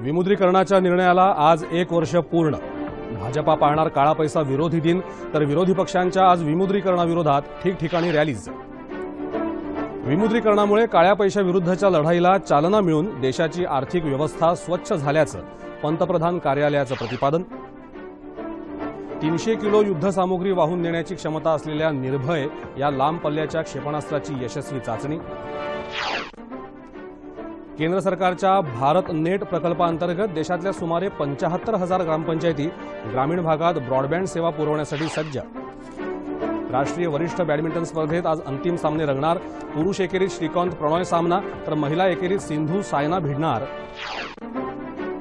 विमुद्रीकरणाच्या निर्णयाला आज एक वर्ष पूर्ण भाजपा पाळणार काळा पैसा विरोधी दिन तर विरोधी पक्षांच्या आज विमुद्रीकरणाविरोधात ठिकठिकाणी रॅलीज विमुद्रीकरणामुळे काळ्या पैशाविरुद्धच्या लढाईला चालना मिळून देशाची आर्थिक व्यवस्था स्वच्छ झाल्याचं पंतप्रधान कार्यालयाचं प्रतिपादन तीनशे किलो युद्धसामुग्री वाहून नेण्याची क्षमता असलेल्या निर्भय या लांब पल्ल्याच्या क्षेपणास्त्राची यशस्वी चाचणी केंद्र सरकारच्या भारत नेट प्रकल्पाअंतर्गत देशातल्या सुमारे पंचाहत्तर हजार ग्रामपंचायती ग्रामीण भागात ब्रॉडबँड सेवा पुरवण्यासाठी सज्ज राष्ट्रीय वरिष्ठ बॅडमिंटन स्पर्धेत आज अंतिम सामने रंगणार पुरुष एकेरीत श्रीकांत प्रणॉय सामना तर महिला एकेरीत सिंधू सायना भिडणार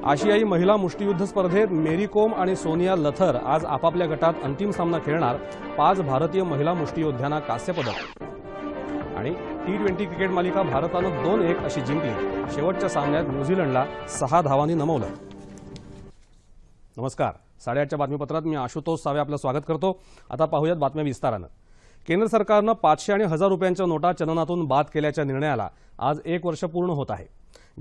आशियाई महिला मुष्टीयुद्ध स्पर्धेत मेरी कोम आणि सोनिया लथर आज आपापल्या गटात अंतिम सामना खेळणार पाच भारतीय महिला मुष्टीयोद्ध्यांना कांस्यपदक आणि टी ट्वेंटी क्रिकेट मालिका भारतानं दोन एक अशी जिंकली शेवटच्या सामन्यात न्यूझीलंडला सहा धावांनी नमवलं नमस्कार साडेआठच्या बातमीपत्रात मी आशुतोष सावे आपलं स्वागत करतो आता पाहूयात बातम्या विस्तारानं केंद्र सरकारनं पाचशे आणि हजार रुपयांच्या नोटा चलनातून बाद केल्याच्या निर्णयाला आज एक वर्ष पूर्ण होत आहे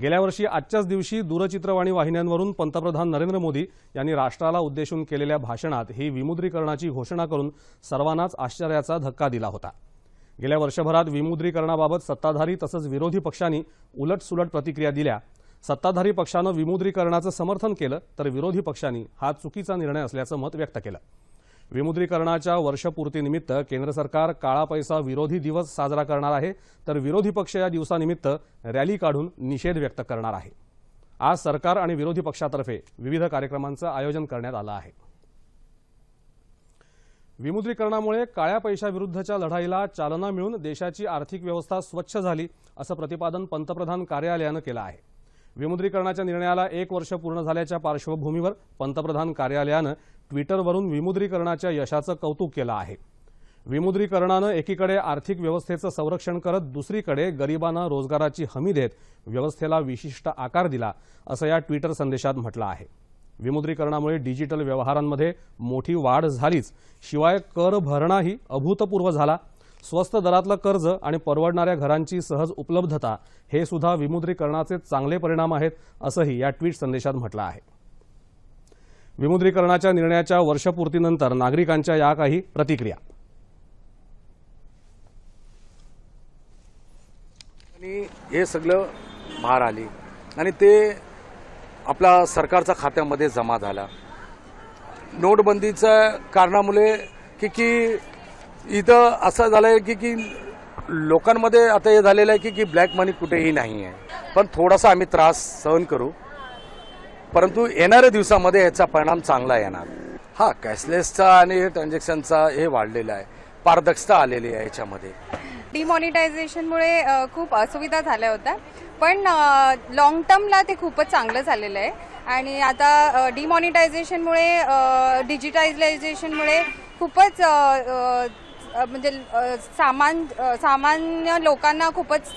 गेल्या वर्षी आजच्याच दिवशी दूरचित्रवाणी वाहिन्यांवरून पंतप्रधान नरेंद्र मोदी यांनी राष्ट्राला उद्देशून केलेल्या भाषणात ही विमुद्रीकरणाची घोषणा करून सर्वांनाच आश्चर्याचा धक्का दिला होता गेल्या वर्षभरात विमुद्रीकरणाबाबत सत्ताधारी तसंच विरोधी पक्षांनी उलटसुलट प्रतिक्रिया दिल्या सत्ताधारी पक्षानं विमुद्रीकरणाचं समर्थन केलं तर विरोधी पक्षांनी हा चुकीचा निर्णय असल्याचं मत व्यक्त केलं विमुद्रीकरणाच्या वर्षपूर्तीनिमित्त केंद्र सरकार काळा पैसा विरोधी दिवस साजरा करणार आहे तर विरोधी पक्ष या दिवसानिमित्त रॅली काढून निषेध व्यक्त करणार आहे आज सरकार आणि विरोधी पक्षातर्फे विविध कार्यक्रमांचं आयोजन करण्यात आलं आहे विमुद्रीकरणामुळे काळ्या पैशाविरुद्धच्या लढाईला चालना मिळून देशाची आर्थिक व्यवस्था स्वच्छ झाली असं प्रतिपादन पंतप्रधान कार्यालयानं केलं आहे विमुद्रीकरणाच्या निर्णयाला एक वर्ष पूर्ण झाल्याच्या पार्श्वभूमीवर पंतप्रधान कार्यालयानं ट्विटरवरून विमुद्रीकरणाच्या यशाचं कौतुक केलं आहे विमुद्रीकरणानं एकीकडे आर्थिक व्यवस्थेचं संरक्षण करत दुसरीकडे गरिबांना रोजगाराची हमी देत व्यवस्थेला विशिष्ट आकार दिला असं या ट्विटर संदेशात म्हटलं आहे विमुद्रीकरणामुळे डिजिटल व्यवहारांमध्ये मोठी वाढ झालीच शिवाय कर भरणाही अभूतपूर्व झाला स्वस्त दरातलं कर्ज आणि परवडणाऱ्या घरांची सहज उपलब्धता हे सुद्धा विमुद्रीकरणाचे चांगले परिणाम आहेत असंही या ट्विट संदेशात म्हटलं आहे विमुद्रीकरणाच्या निर्णयाच्या वर्षपूर्तीनंतर नागरिकांच्या या काही प्रतिक्रिया आणि हे सगळं भार आली आणि ते आपला सरकारचा खात्यामध्ये जमा झाला नोटबंदीच्या कारणामुळे की की इथं असं झालंय की की लोकांमध्ये आता हे झालेलं आहे की की ब्लॅक मनी कुठेही नाही आहे पण थोडासा आम्ही त्रास सहन करू परंतु येणाऱ्या दिवसामध्ये याचा परिणाम चांगला येणार हा कॅशलेसचा आणि ट्रान्झॅक्शनचा हे वाढलेला आहे पारदर्शकता आलेली आहे याच्यामध्ये डिमॉनिटायझेशनमुळे खूप असुविधा झाल्या होत्या पण लॉंग टर्मला ते खूपच चांगलं झालेलं आहे आणि आता डिमॉनिटायझेशनमुळे डिजिटायझेशनमुळे खूपच म्हणजे सामान सामान्य लोकांना खूपच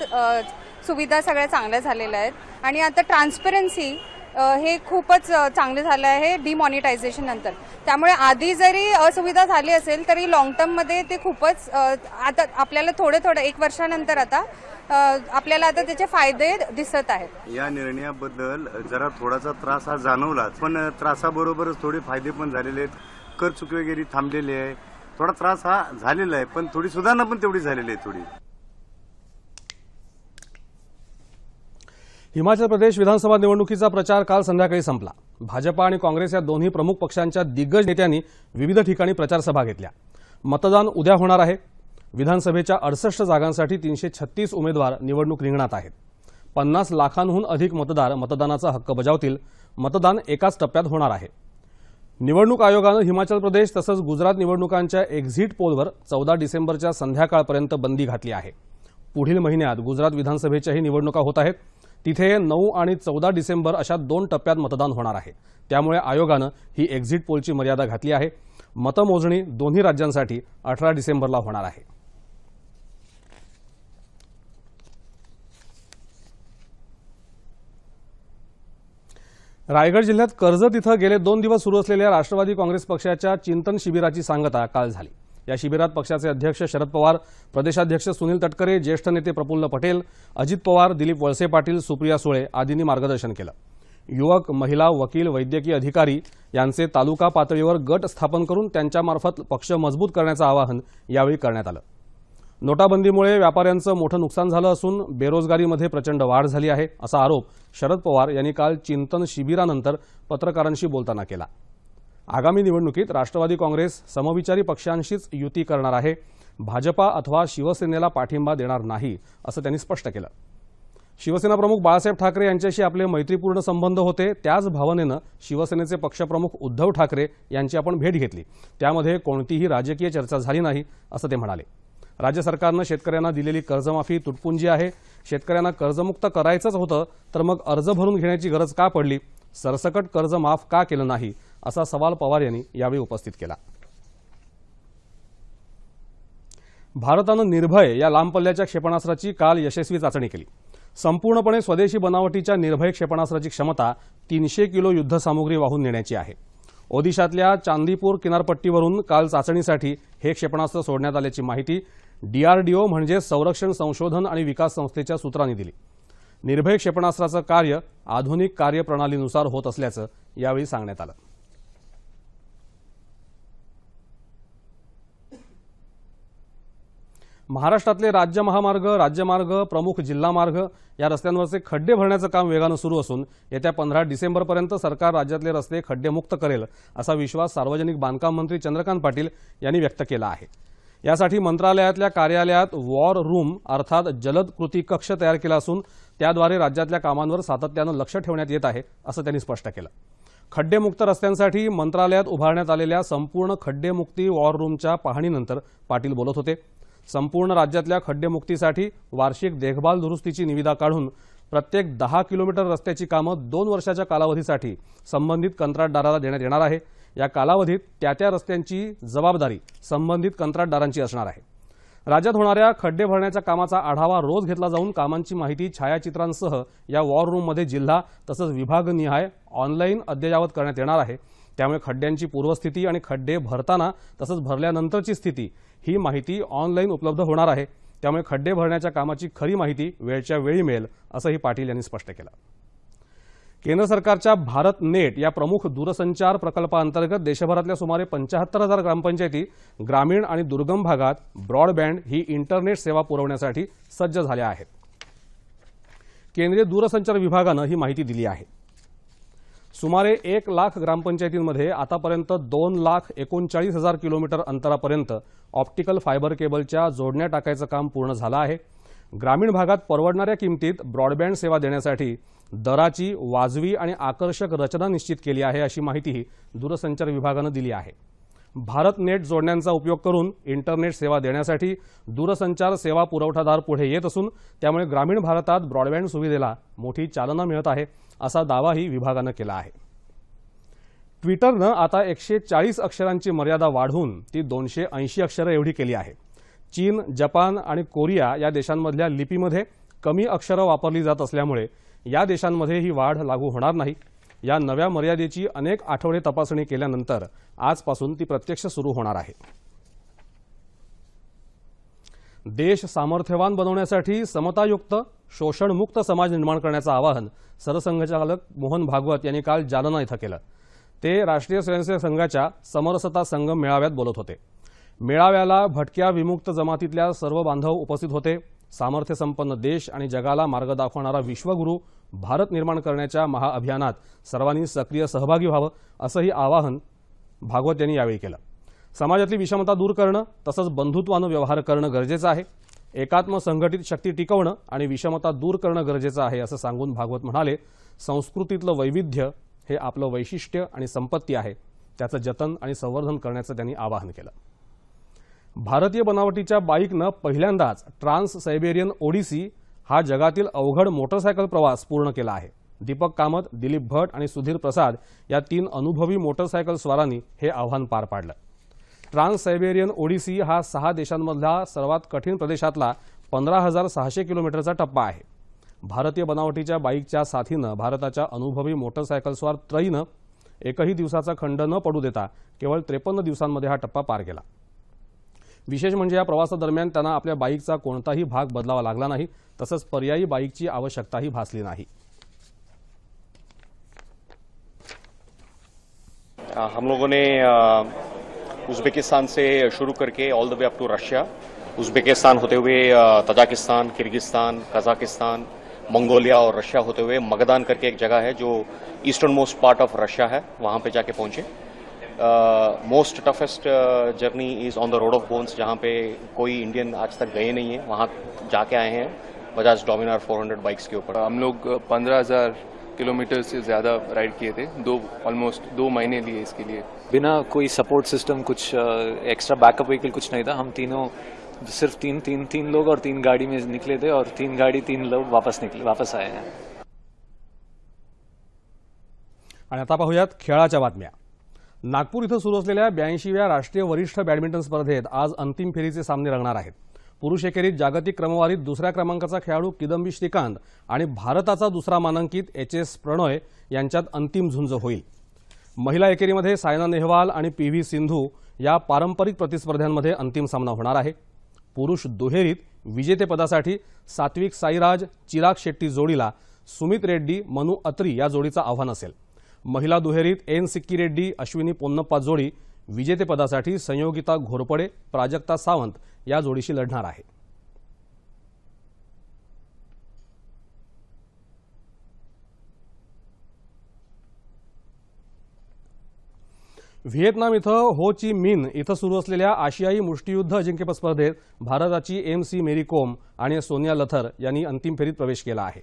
सुविधा सगळ्या चांगल्या झालेल्या आहेत आणि आता ट्रान्सपरन्सी हे खूपच चांगले झालं आहे डिमॉनिटायझेशन नंतर त्यामुळे आधी जरी असुविधा झाली असेल तरी लॉंग टर्ममध्ये ते खूपच आता आपल्याला थोडे थोडे एक वर्षानंतर आता आपल्याला आता त्याचे फायदे दिसत आहेत या निर्णयाबद्दल जरा थोडासा त्रास हा जाणवला पण त्रासाबरोबरच थोडे फायदे पण झालेले आहेत कर चुकी वगैरे थांबलेली आहे थोडा त्रास हा झालेला आहे पण थोडी सुधारणा पण तेवढी झालेली आहे थोडी हिमाचल प्रदेश विधानसभा निवडणुकीचा प्रचार काल संध्याकाळी संपला भाजपा आणि काँग्रेस या दोन्ही प्रमुख पक्षांच्या दिग्गज नेत्यांनी विविध ठिकाणी प्रचारसभा घेतल्या मतदान उद्या होणार आहे विधानसभेच्या अडसष्ट जागांसाठी तीनशे छत्तीस उमेदवार निवडणूक रिंगणात आहेत पन्नास लाखांहून अधिक मतदार मतदानाचा हक्क बजावतील मतदान एकाच टप्प्यात होणार आहे निवडणूक आयोगानं हिमाचल प्रदेश तसंच गुजरात निवडणुकांच्या एक्झिट पोलवर चौदा डिसेंबरच्या संध्याकाळपर्यंत बंदी घातली आहे पुढील महिन्यात गुजरात विधानसभेच्याही निवडणुका होत आहेत तिथे नऊ आणि चौदा डिसेंबर अशा दोन टप्प्यात मतदान होणार आहे त्यामुळे आयोगानं ही एक्झिट पोलची मर्यादा घातली आहे मतमोजणी दोन्ही राज्यांसाठी अठरा डिसेंबरला होणार आहे रायगड जिल्ह्यात कर्जत इथं गेले दोन दिवस सुरू असलेल्या राष्ट्रवादी काँग्रेस पक्षाच्या चिंतन शिबिराची सांगता काल झाली या शिबिरात पक्षाचे अध्यक्ष शरद पवार प्रदेशाध्यक्ष सुनील तटकरे ज्येष्ठ नेते प्रफुल्ल पटेल अजित पवार दिलीप वळसे पाटील सुप्रिया सुळे आदींनी मार्गदर्शन केलं युवक महिला वकील वैद्यकीय अधिकारी यांचे तालुका पातळीवर गट स्थापन करून त्यांच्यामार्फत पक्ष मजबूत करण्याचं आवाहन यावेळी करण्यात आलं नोटाबंदीमुळे व्यापाऱ्यांचं मोठं नुकसान झालं असून बेरोजगारीमध्ये प्रचंड वाढ झाली आहे असा आरोप शरद पवार यांनी काल चिंतन शिबिरानंतर पत्रकारांशी बोलताना केला आगामी निवडणुकीत राष्ट्रवादी काँग्रेस समविचारी पक्षांशीच युती करणार आहे भाजपा अथवा शिवसेनेला पाठिंबा देणार नाही असं त्यांनी स्पष्ट केलं शिवसेना प्रमुख बाळासाहेब ठाकरे यांच्याशी आपले मैत्रीपूर्ण संबंध होते त्याच भावनेनं शिवसेनेचे पक्षप्रमुख उद्धव ठाकरे यांची आपण भेट घेतली त्यामध्ये कोणतीही राजकीय चर्चा झाली नाही असं ते म्हणाले राज्य सरकारनं शेतकऱ्यांना दिलेली कर्जमाफी तुटपुंजी आहे शेतकऱ्यांना कर्जमुक्त करायचंच होतं तर मग अर्ज भरून घेण्याची गरज का पडली सरसकट कर्ज माफ का केलं नाही असा सवाल पवार यांनी यावेळी उपस्थित केला भारतानं निर्भय या लांब पल्ल्याच्या क्षेपणास्त्राची काल यशस्वी चाचणी केली संपूर्णपणे स्वदेशी बनावटीच्या निर्भय क्षेपणास्त्राची क्षमता तीनशे किलो युद्धसामुग्री वाहून नेण्याची आहे ओदिशातल्या चांदीपूर किनारपट्टीवरून काल चाचणीसाठी हे क्षेपणास्त्र सोडण्यात आल्याची माहिती डीआरडीओ म्हणजे संरक्षण संशोधन आणि विकास संस्थेच्या सूत्रांनी दिली निर्भय क्षेपणास्त्राचं कार्य आधुनिक कार्यप्रणालीनुसार होत असल्याचं यावेळी सांगण्यात आलं महाराष्ट्रातले राज्य महामार्ग राज्यमार्ग प्रमुख जिल्हा मार्ग या रस्त्यांवरचे खड्डे भरण्याचं काम वेगानं सुरू असून येत्या पंधरा डिसेंबरपर्यंत सरकार राज्यातले रस्ते खड्डेमुक्त करेल असा विश्वास सार्वजनिक बांधकाम मंत्री चंद्रकांत पाटील यांनी व्यक्त केला आहे यासाठी मंत्रालयातल्या कार्यालयात वॉर रूम अर्थात जलद कृती कक्ष तयार केला असून त्याद्वारे राज्यातल्या कामांवर सातत्यानं लक्ष ठेवण्यात येत आहे असं त्यांनी स्पष्ट केलं खड्डेमुक्त रस्त्यांसाठी मंत्रालयात उभारण्यात आलेल्या संपूर्ण खड्डेमुक्ती वॉर रूमच्या पाहणीनंतर पाटील बोलत होते संपूर्ण राज्यातल्या खड्डेमुक्तीसाठी वार्षिक देखभाल दुरुस्तीची निविदा काढून प्रत्येक दहा किलोमीटर रस्त्याची कामं दोन वर्षाच्या कालावधीसाठी संबंधित कंत्राटदाराला देण्यात येणार आहे या कालावधीत त्या त्या रस्त्यांची जबाबदारी संबंधित कंत्राटदारांची असणार आहे राज्यात होणाऱ्या खड्डे भरण्याच्या कामाचा आढावा रोज घेतला जाऊन कामांची माहिती छायाचित्रांसह या वॉर रूममध्ये जिल्हा तसंच विभागनिहाय ऑनलाईन अद्ययावत करण्यात येणार आहे त्यामुळे खड्ड्यांची पूर्वस्थिती आणि खड्डे भरताना तसंच भरल्यानंतरची स्थिती ही माहिती ऑनलाईन उपलब्ध होणार आहे त्यामुळे खड्डे भरण्याच्या कामाची खरी माहिती वेळच्या वेळी मिळेल असंही पाटील यांनी स्पष्ट केलं केंद्र सरकारच्या भारत नेट या प्रमुख दूरसंचार प्रकल्पाअंतर्गत देशभरातल्या सुमारे पंचाहत्तर हजार ग्रामपंचायती ग्रामीण आणि दुर्गम भागात ब्रॉडबँड ही इंटरनेट सेवा पुरवण्यासाठी सज्ज झाल्या आहेत केंद्रीय दूरसंचार विभागानं ही माहिती दिली आहे सुमारे एक लाख ग्रामपंचायतींमध्ये आतापर्यंत दोन लाख एकोणचाळीस हजार किलोमीटर अंतरापर्यंत ऑप्टिकल फायबर केबलच्या जोडण्या टाकायचं काम पूर्ण झालं आहे ग्रामीण भागात परवडणाऱ्या किमतीत ब्रॉडबँड सेवा देण्यासाठी दराची वाजवी आणि आकर्षक रचना निश्चित केली आहे अशी माहितीही दूरसंचार विभागानं दिली आहे भारत नेट जोडण्यांचा उपयोग करून इंटरनेट सेवा देण्यासाठी दूरसंचार सेवा पुरवठादार पुढे येत असून त्यामुळे ग्रामीण भारतात ब्रॉडबँड सुविधेला मोठी चालना मिळत आहे असा दावाही विभागानं केला आहे ट्विटरनं आता एकशे चाळीस अक्षरांची मर्यादा वाढवून ती दोनशे ऐंशी अक्षरं एवढी केली आहे चीन जपान आणि कोरिया या देशांमधल्या लिपीमध्ये कमी अक्षरं वापरली जात असल्यामुळे या देशांमध्ये ही वाढ लागू होणार नाही या नव्या मर्यादेची अनेक आठवडे तपासणी केल्यानंतर आजपासून ती प्रत्यक्ष सुरू होणार आहे देश सामर्थ्यवान बनवण्यासाठी समतायुक्त शोषणमुक्त समाज निर्माण करण्याचं आवाहन सरसंघचालक मोहन भागवत यांनी काल जालना इथं केलं ते राष्ट्रीय स्वयंसेवक संघाच्या समरसता संगम मेळाव्यात बोलत होते मेळाव्याला भटक्या विमुक्त जमातीतल्या सर्व बांधव उपस्थित होते सामर्थ्यसंपन्न देश आणि जगाला मार्ग दाखवणारा विश्वगुरू भारत निर्माण करण्याच्या महाअभियानात सर्वांनी सक्रिय सहभागी व्हावं असंही आवाहन भागवत यांनी यावेळी केलं समाजातली विषमता दूर करणं तसंच बंधुत्वानं व्यवहार करणं गरजेचं आहे एकात्म संघटित शक्ती टिकवणं आणि विषमता दूर करणं गरजेचं आहे असं सांगून भागवत म्हणाले संस्कृतीतलं वैविध्य हे आपलं वैशिष्ट्य आणि संपत्ती आहे त्याचं जतन आणि संवर्धन करण्याचं त्यांनी आवाहन केलं भारतीय बनावटीच्या बाईकनं पहिल्यांदाच ट्रान्स सायबेरियन ओडिसी हा जगातील अवघड मोटरसायकल प्रवास पूर्ण केला आहे दीपक कामत दिलीप भट आणि सुधीर प्रसाद या तीन अनुभवी मोटरसायकल स्वारांनी हे आव्हान पार पाडलं ट्रान्स सायबेरियन ओडिसी हा सहा देशांमधला सर्वात कठीण प्रदेशातला पंधरा हजार सहाशे किलोमीटरचा टप्पा आहे भारतीय बनावटीच्या बाईकच्या साथीनं भारताच्या अनुभवी मोटरसायकलस्वार त्रयीनं एकही दिवसाचा खंड न पडू देता केवळ त्रेपन्न दिवसांमध्ये हा टप्पा पार केला विशेष म्हणजे या प्रवासादरम्यान त्यांना आपल्या बाईकचा कोणताही भाग बदलावा लागला नाही तसंच पर्यायी बाईकची आवश्यकताही भासली नाही हम लोगों ने उज्बेकिस्तान से शुरू करके all the way up to Russia Uzbekistan होते हुए तजाकिस्तान किर्गिस्तान कजाकिस्तान मंगोलिया और रशिया होते हुए मगदान करके एक जगह है जो eastern most part of Russia है वहाँ पे जाके पहुँचे most toughest journey is on the road of bones जहाँ पे कोई इंडियन आज तक गए नहीं है वहाँ जाके आए हैं बजाज डोमिनार 400 बाइक्स के ऊपर हम लोग 15,000 किलोमीटर से ज़्यादा राइड किए थे दो ऑलमोस्ट दो महीने लिए इसके लिए बिना कोई सपोर्ट सिस्टम कुछ एक्स्ट्रा बैकअप व्हीकल कुछ नहीं था हम तीनों सिर्फ तीन तीन तीन लोग और तीन गाड़ी में निकले थे और तीन गाड़ी तीन लोग वापस निकले वापस आए हैं आणि आता पाहूयात खेळाच्या बातम्या नागपूर इथं सुरू असलेल्या ब्याऐंशीव्या राष्ट्रीय वरिष्ठ बॅडमिंटन स्पर्धेत आज अंतिम फेरीचे सामने रंगणार आहेत पुरुष एकेरीत जागतिक क्रमवारीत दुसऱ्या क्रमांकाचा खेळाडू किदंबी श्रीकांत आणि भारताचा दुसरा मानांकित एच एस प्रणोय यांच्यात अंतिम झुंज होईल महिला एकेरीमध्ये सायना नेहवाल आणि पी व्ही सिंधू या पारंपरिक प्रतिस्पर्ध्यांमध्ये अंतिम सामना होणार आहे पुरुष दुहेरीत विजेतेपदासाठी सात्विक साईराज चिराग शेट्टी जोडीला सुमित रेड्डी मनू अत्री या जोडीचं आव्हान असेल महिला दुहेरीत एन सिक्की रेड्डी अश्विनी पोन्नप्पा जोडी विजेतेपदासाठी संयोगिता घोरपडे प्राजक्ता सावंत या जोडीशी लढणार आहे व्हिएतनाम इथं हो ची मिन इथं सुरू असलेल्या आशियाई मुष्टीयुद्ध अजिंक्यपद स्पर्धेत भारताची एम सी मेरी कोम आणि सोनिया लथर यांनी अंतिम फेरीत प्रवेश केला आहे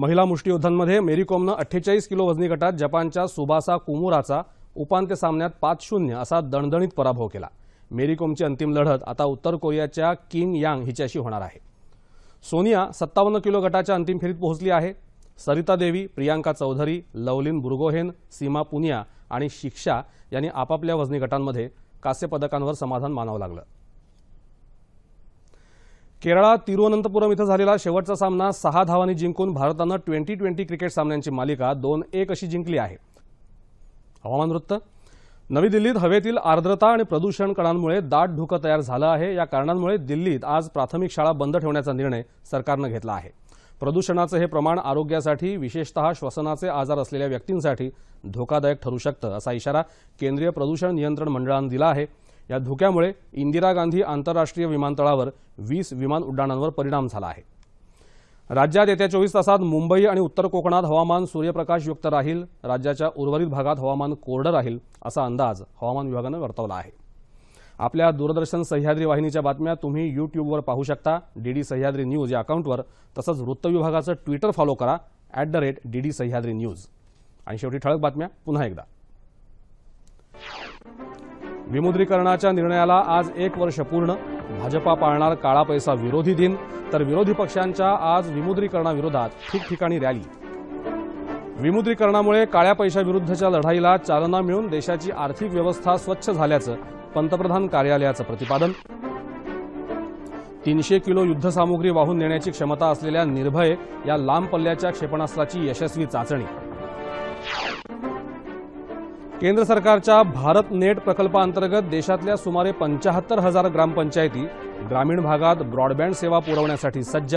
महिला मुष्टीयुद्धांमध्ये मेरी कोमनं अठ्ठेचाळीस किलो वजनी गटात जपानच्या सुबासा कुमुराचा उपांत्य सामन्यात पाच शून्य असा दणदणीत पराभव केला मेरी कोमची अंतिम लढत आता उत्तर कोरियाच्या किंग यांग हिच्याशी होणार आहे सोनिया सत्तावन्न किलो गटाच्या अंतिम फेरीत पोहोचली आहे सरिता देवी प्रियांका चौधरी लवलीन बुरगोहेन सीमा पुनिया आणि शिक्षा यांनी आपापल्या वजनी गटांमध्ये कांस्य पदकांवर समाधान मानावं लागलं केरळात तिरुअनंतपुरम इथं झालेला शेवटचा सामना सहा धावांनी जिंकून भारतानं ट्वेंटी ट्वेंटी क्रिकेट सामन्यांची मालिका दोन एक अशी जिंकली आहे हवामान वृत्त नवी दिल्लीत हवेतील आर्द्रता आणि प्रदूषण कणांमुळे दाट धुकं तयार झालं आहे या कारणांमुळे दिल्लीत आज प्राथमिक शाळा बंद ठेवण्याचा निर्णय सरकारनं घेतला आहे प्रदूषणाचं हे प्रमाण आरोग्यासाठी विशेषतः श्वसनाचे आजार असलेल्या व्यक्तींसाठी धोकादायक ठरू शकतं असा इशारा केंद्रीय प्रदूषण नियंत्रण मंडळानं दिला आहे या धोक्यामुळे इंदिरा गांधी आंतरराष्ट्रीय विमानतळावर वीस विमान उड्डाणांवर परिणाम झाला आहे राज्यात येत्या चोवीस तासात मुंबई आणि उत्तर कोकणात हवामान सूर्यप्रकाशयुक्त राहील राज्याच्या उर्वरित भागात हवामान कोरडं राहील असा अंदाज हवामान विभागानं वर्तवला आहे आपल्या दूरदर्शन सह्याद्री वाहिनीच्या बातम्या तुम्ही यूट्यूबवर पाहू शकता डीडी सह्याद्री न्यूज या अकाउंटवर तसंच वृत्त विभागाचं ट्विटर फॉलो करा at the rate DD Sahyadri news आणि शेवटी ठळक बातम्या पुन्हा एकदा विमुद्रीकरणाच्या निर्णयाला आज एक वर्ष पूर्ण भाजपा पाळणार काळा पैसा विरोधी दिन तर विरोधी पक्षांच्या आज विमुद्रीकरणाविरोधात ठिकठिकाणी रॅली विमुद्रीकरणामुळे काळ्या पैशाविरुद्धच्या लढाईला चालना मिळून देशाची आर्थिक व्यवस्था स्वच्छ झाल्याचं पंतप्रधान कार्यालयाचं प्रतिपादन तीनशे किलो युद्धसामुग्री वाहून नेण्याची क्षमता असलेल्या निर्भय या लांब पल्ल्याच्या क्षेपणास्त्राची यशस्वी चाचणी केंद्र सरकारच्या भारत नेट प्रकल्पाअंतर्गत देशातल्या सुमारे पंचाहत्तर हजार ग्रामपंचायती ग्रामीण भागात ब्रॉडबँड सेवा पुरवण्यासाठी सज्ज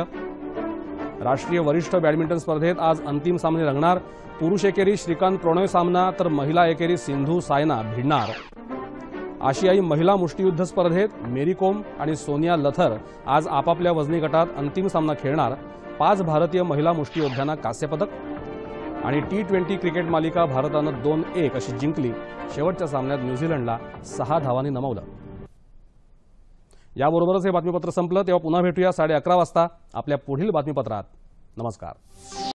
राष्ट्रीय वरिष्ठ बॅडमिंटन स्पर्धेत आज अंतिम सामने रंगणार पुरुष एकेरी श्रीकांत प्रणोय सामना तर महिला एकेरी सिंधू सायना भिडणार आशियाई महिला मुष्टीयुद्ध स्पर्धेत मेरी कोम आणि सोनिया लथर आज आपापल्या वजनी गटात अंतिम सामना खेळणार पाच भारतीय महिला मुष्टीयोद्ध्यांना कांस्यपदक आणि टी ट्वेंटी क्रिकेट मालिका भारतानं दोन एक अशी जिंकली शेवटच्या सामन्यात न्यूझीलंडला सहा धावांनी नमवलं याबरोबरच हे बातमीपत्र संपलं तेव्हा पुन्हा भेटूया साडे अकरा वाजता आपल्या पुढील बातमीपत्रात नमस्कार